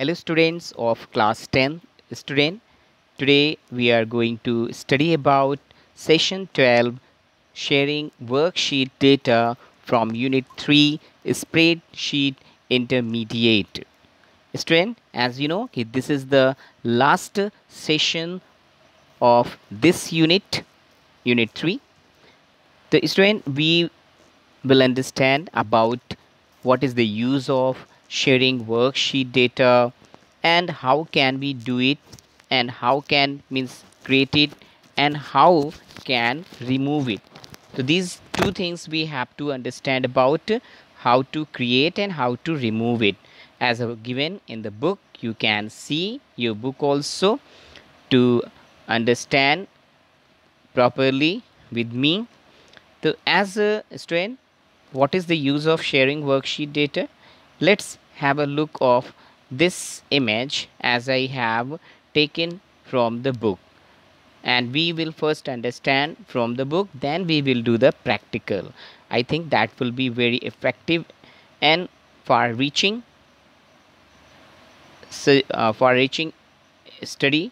Hello students of class 10 student. Today we are going to study about session 12 sharing worksheet data from unit 3 spreadsheet intermediate. Student as you know this is the last session of this unit unit 3. The student we will understand about what is the use of sharing worksheet data and how can we do it and how can means create it and how can remove it so these two things we have to understand about how to create and how to remove it as given in the book you can see your book also to understand properly with me so as a student what is the use of sharing worksheet data let's have a look of this image as I have taken from the book and we will first understand from the book then we will do the practical I think that will be very effective and far reaching so, uh, far reaching study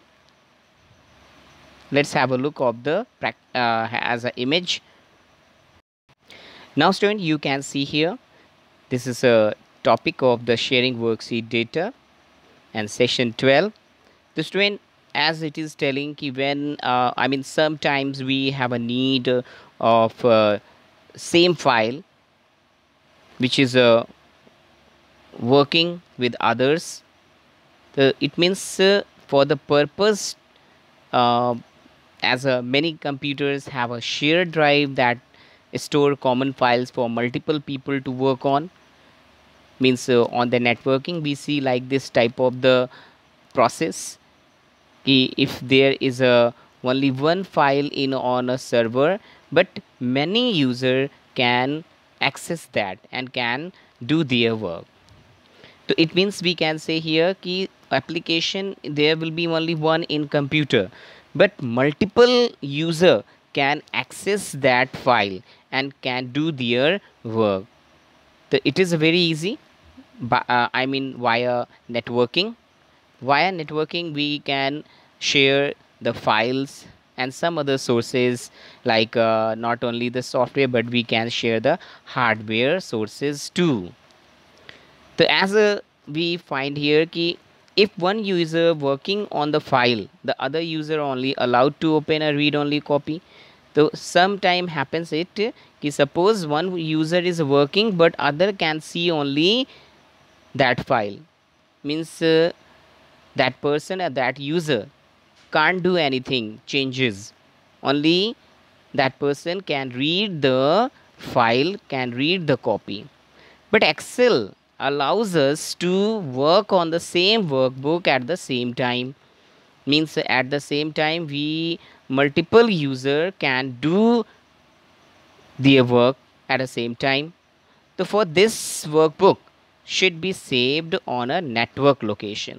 let's have a look of the uh, as an image now student you can see here this is a topic of the sharing worksheet data and session 12 the student as it is telling when uh, I mean sometimes we have a need of uh, same file which is uh, working with others it means uh, for the purpose uh, as uh, many computers have a shared drive that store common files for multiple people to work on means uh, on the networking we see like this type of the process if there is a only one file in on a server but many user can access that and can do their work so it means we can say here key application there will be only one in computer but multiple user can access that file and can do their work the, it is very easy but uh, i mean via networking via networking we can share the files and some other sources like uh, not only the software but we can share the hardware sources too so as uh, we find here if one user working on the file the other user only allowed to open a read only copy so sometime happens it कि suppose one user is working but other can see only that file means uh, that person or that user can't do anything changes only that person can read the file can read the copy but excel allows us to work on the same workbook at the same time means at the same time we multiple user can do their work at the same time. so for this workbook should be saved on a network location.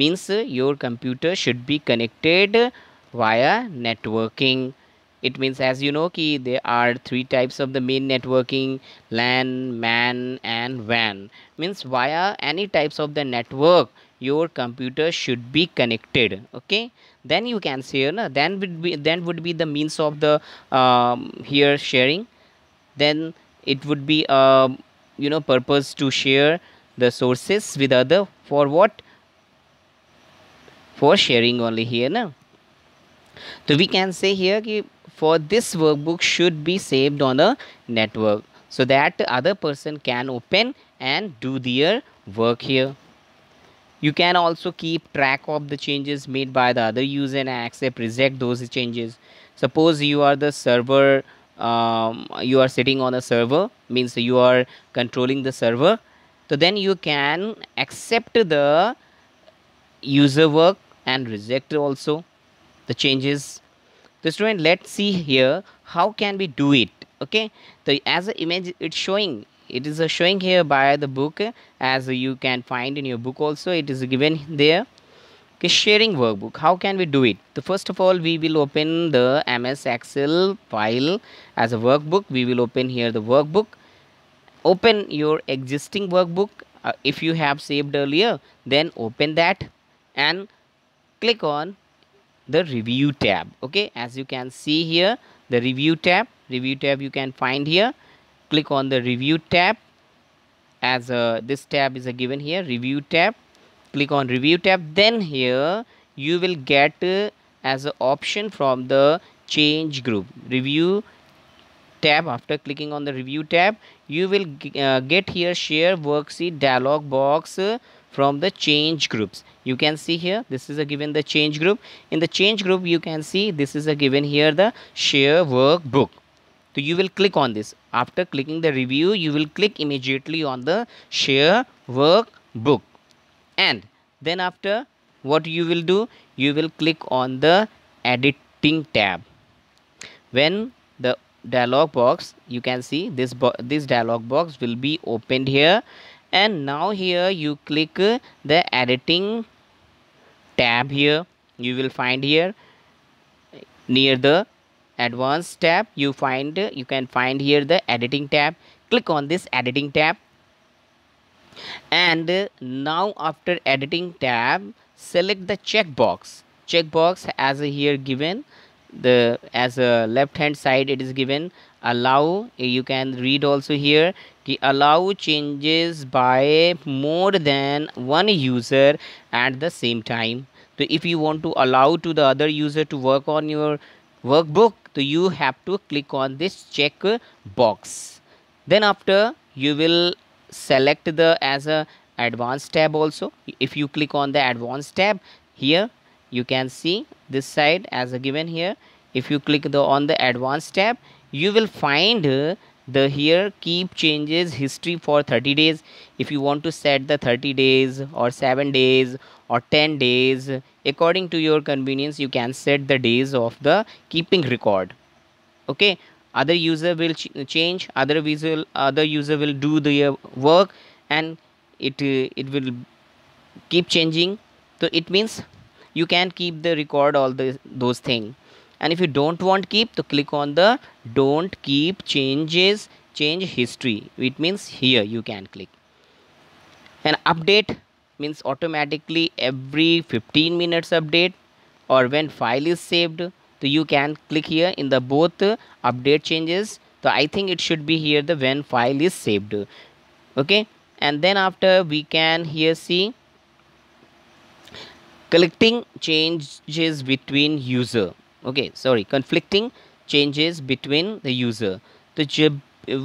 Means uh, your computer should be connected via networking. It means as you know ki there are three types of the main networking LAN, MAN and WAN. Means via any types of the network your computer should be connected okay then you can share na? then would be then would be the means of the um, here sharing then it would be a, um, you know purpose to share the sources with other for what for sharing only here now so we can say here ki for this workbook should be saved on a network so that other person can open and do their work here you can also keep track of the changes made by the other user and accept reject those changes suppose you are the server um, you are sitting on a server means you are controlling the server so then you can accept the user work and reject also the changes the student let's see here how can we do it okay so as an image it's showing it is showing here by the book as you can find in your book also it is given there okay sharing workbook how can we do it so first of all we will open the ms excel file as a workbook we will open here the workbook open your existing workbook uh, if you have saved earlier then open that and click on the review tab okay as you can see here the review tab review tab you can find here click on the review tab as uh, this tab is a given here review tab click on review tab then here you will get uh, as an option from the change group review tab after clicking on the review tab you will uh, get here share worksheet dialog box uh, from the change groups you can see here this is a given the change group in the change group you can see this is a given here the share workbook so you will click on this after clicking the review you will click immediately on the share workbook and then after what you will do you will click on the editing tab when the dialog box you can see this this dialog box will be opened here and now here you click the editing tab here you will find here near the advanced tab you find you can find here the editing tab click on this editing tab and now after editing tab select the checkbox checkbox as here given the as a left hand side it is given allow you can read also here the allow changes by more than one user at the same time so if you want to allow to the other user to work on your workbook so you have to click on this check box then after you will select the as a advanced tab also if you click on the advanced tab here you can see this side as a given here if you click the on the advanced tab you will find the here keep changes history for 30 days if you want to set the 30 days or 7 days or 10 days according to your convenience you can set the days of the keeping record okay other user will ch change other visual other user will do the uh, work and it uh, it will keep changing so it means you can keep the record all the those things. and if you don't want keep to click on the don't keep changes change history it means here you can click and update means automatically every 15 minutes update or when file is saved so you can click here in the both update changes so i think it should be here the when file is saved okay and then after we can here see collecting changes between user okay sorry conflicting changes between the user so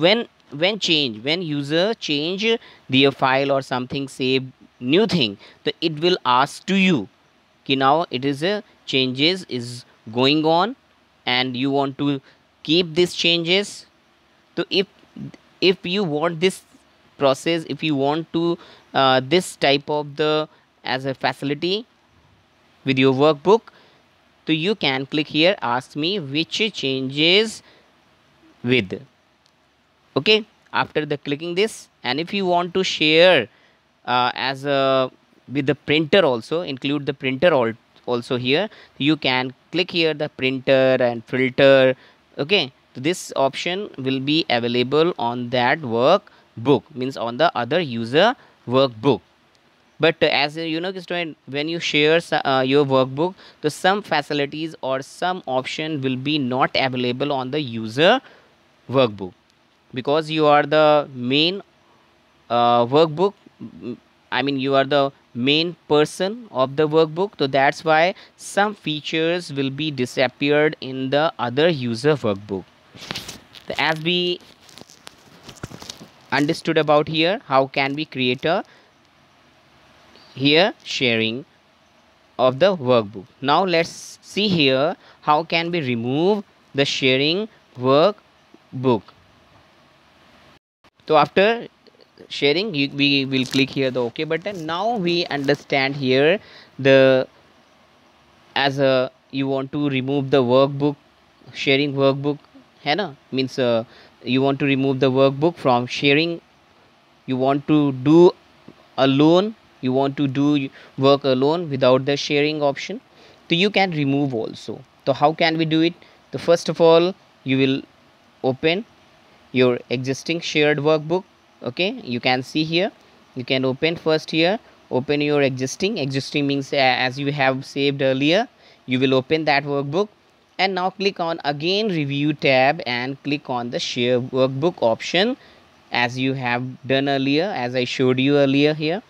when when change when user change the file or something save new thing the it will ask to you okay now it is a uh, changes is going on and you want to keep these changes so if if you want this process if you want to uh, this type of the as a facility with your workbook so you can click here ask me which changes with okay after the clicking this and if you want to share uh, as a with the printer also include the printer also here you can click here the printer and filter okay this option will be available on that workbook means on the other user workbook but uh, as you know student when you share uh, your workbook so some facilities or some option will be not available on the user workbook because you are the main uh, workbook i mean you are the main person of the workbook so that's why some features will be disappeared in the other user workbook so as we understood about here how can we create a here sharing of the workbook now let's see here how can we remove the sharing workbook so after sharing you, we will click here the ok button now we understand here the as a you want to remove the workbook sharing workbook hai means uh, you want to remove the workbook from sharing you want to do alone you want to do work alone without the sharing option so you can remove also so how can we do it so first of all you will open your existing shared workbook okay you can see here you can open first here open your existing existing means uh, as you have saved earlier you will open that workbook and now click on again review tab and click on the share workbook option as you have done earlier as I showed you earlier here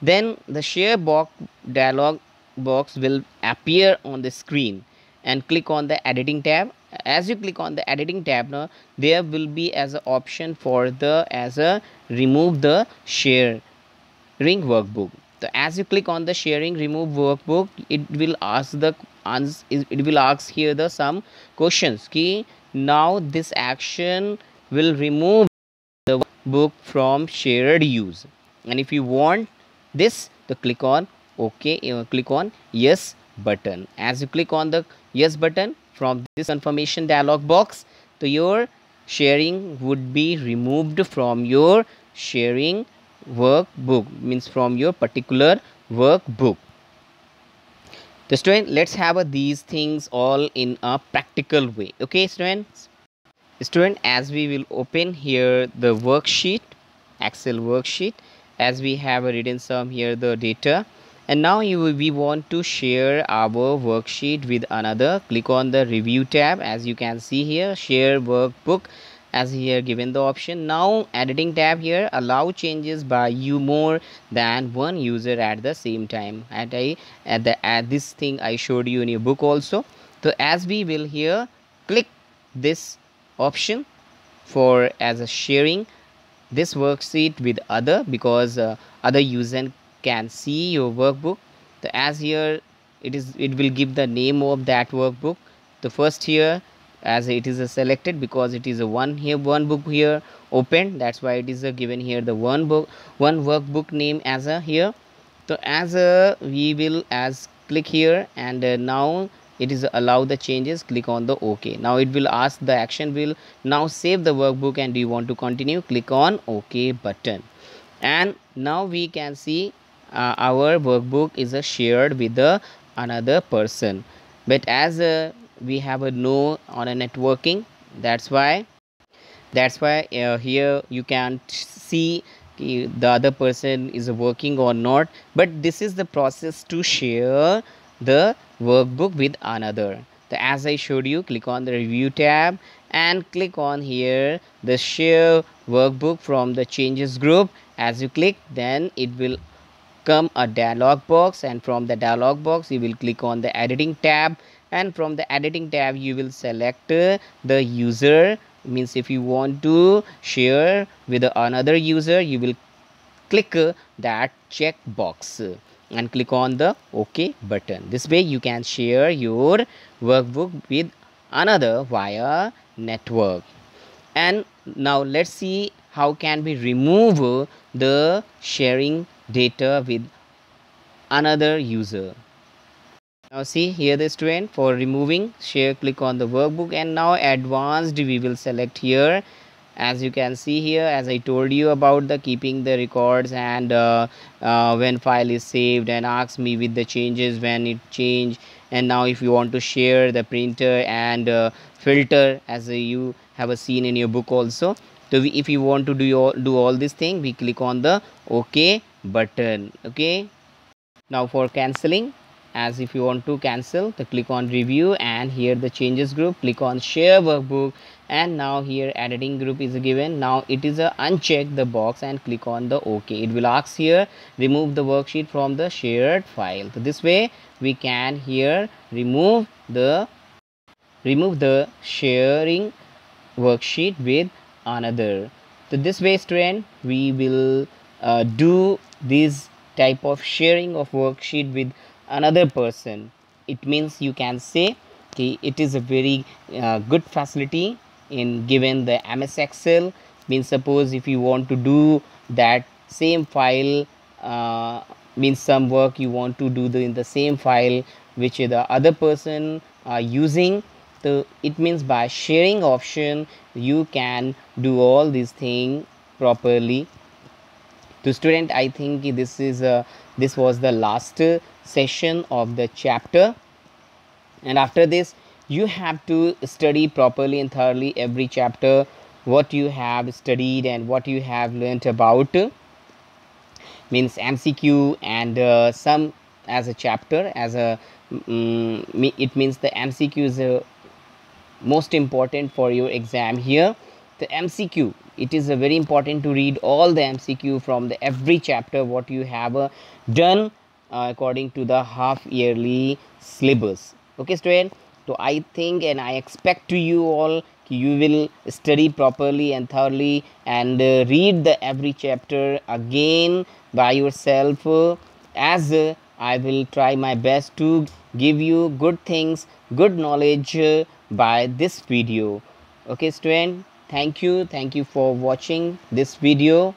then the share box dialog box will appear on the screen and click on the editing tab as you click on the editing tab now there will be as an option for the as a remove the sharing workbook so as you click on the sharing remove workbook it will ask the it will ask here the some questions key now this action will remove the book from shared use and if you want this the click on okay uh, click on yes button. As you click on the yes button from this confirmation dialog box, so your sharing would be removed from your sharing workbook means from your particular workbook. So student, let's have these things all in a practical way. Okay, students. Student, as we will open here the worksheet, Excel worksheet, as we have a written some here the data and now you, we want to share our worksheet with another click on the review tab as you can see here share workbook as here given the option now editing tab here allow changes by you more than one user at the same time at i at the at this thing i showed you in your book also so as we will here click this option for as a sharing this worksheet with other because uh, other user can see your workbook the as here it is it will give the name of that workbook the first here as it is a selected because it is a one here one book here open that's why it is a given here the one book one workbook name as a here so as a we will as click here and uh, now it is allow the changes click on the ok now it will ask the action will now save the workbook and do you want to continue click on ok button and now we can see uh, our workbook is uh, shared with the uh, another person but as uh, we have a no on a networking that's why that's why uh, here you can see uh, the other person is working or not but this is the process to share the workbook with another the, as I showed you click on the review tab and click on here the share workbook from the changes group as you click then it will come a dialog box and from the dialog box you will click on the editing tab and from the editing tab you will select uh, the user means if you want to share with another user you will click uh, that checkbox and click on the ok button this way you can share your workbook with another via network and now let's see how can we remove the sharing data with another user. Now see here the student for removing share click on the workbook and now advanced we will select here as you can see here as I told you about the keeping the records and uh, uh, when file is saved and asks me with the changes when it change and now if you want to share the printer and uh, filter as you have seen in your book also so if you want to do, your, do all this thing we click on the ok button okay now for cancelling as if you want to cancel the click on review and here the changes group click on share workbook and now here editing group is given now it is a uncheck the box and click on the ok it will ask here remove the worksheet from the shared file so this way we can here remove the remove the sharing worksheet with another so this way friend we will uh, do this type of sharing of worksheet with another person it means you can say okay, it is a very uh, good facility in given the ms excel means suppose if you want to do that same file uh, means some work you want to do the, in the same file which the other person are using so it means by sharing option you can do all these thing properly to student i think this is uh, this was the last session of the chapter and after this you have to study properly and thoroughly every chapter what you have studied and what you have learnt about means mcq and uh, some as a chapter as a um, it means the mcq is uh, most important for your exam here the mcq it is very important to read all the mcq from the every chapter what you have uh, done uh, according to the half yearly syllabus okay student so i think and i expect to you all you will study properly and thoroughly and uh, read the every chapter again by yourself uh, as uh, i will try my best to give you good things good knowledge uh, by this video okay student thank you thank you for watching this video